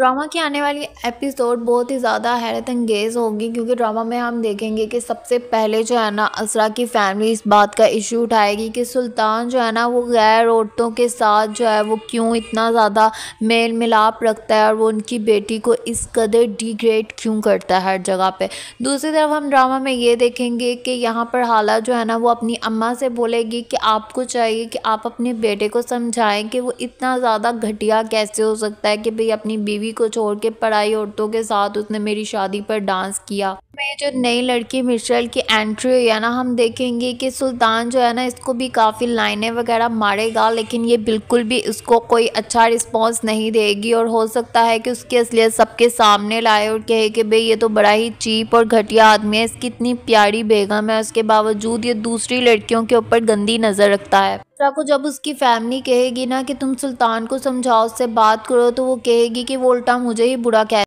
drama की आने वाली एपिसोड बहुत ही ज़्यादा हैरत अंगेज़ होगी क्योंकि ड्रामा में हम देखेंगे कि सबसे पहले जो है ना असरा की फैमिली इस बात का इशू उठाएगी कि सुल्तान जो है ना वो गैर औरतों के साथ जो है वो क्यों इतना ज़्यादा मेल मिलाप रखता है और वो उनकी बेटी को इस कदर डिग्रेड क्यों करता है हर जगह पर दूसरी तरफ हम ड्रामा में ये देखेंगे कि यहाँ पर हाला जो है ना वो अपनी अम्मा से बोलेगी कि आपको चाहिए कि आप अपने बेटे को समझाएँ कि वो इतना ज़्यादा घटिया कैसे हो सकता है कि भाई अपनी बीवी को छोड़ के पढ़ाई औरतों के साथ उसने मेरी शादी पर डांस किया में जो नई लड़की मिश्रल की एंट्री हुई है ना हम देखेंगे कि सुल्तान जो है ना इसको भी काफ़ी लाइनें वगैरह मारेगा लेकिन ये बिल्कुल भी इसको कोई अच्छा रिस्पांस नहीं देगी और हो सकता है कि उसकी असलियत सबके सामने लाए और कहे कि भाई ये तो बड़ा ही चीप और घटिया आदमी है इसकी इतनी प्यारी बेगम है उसके बावजूद ये दूसरी लड़कियों के ऊपर गंदी नज़र रखता है को जब उसकी फैमिली कहेगी ना कि तुम सुल्तान को समझाओ उससे बात करो तो वो कहेगी कि वो उल्टा मुझे ही बुरा कह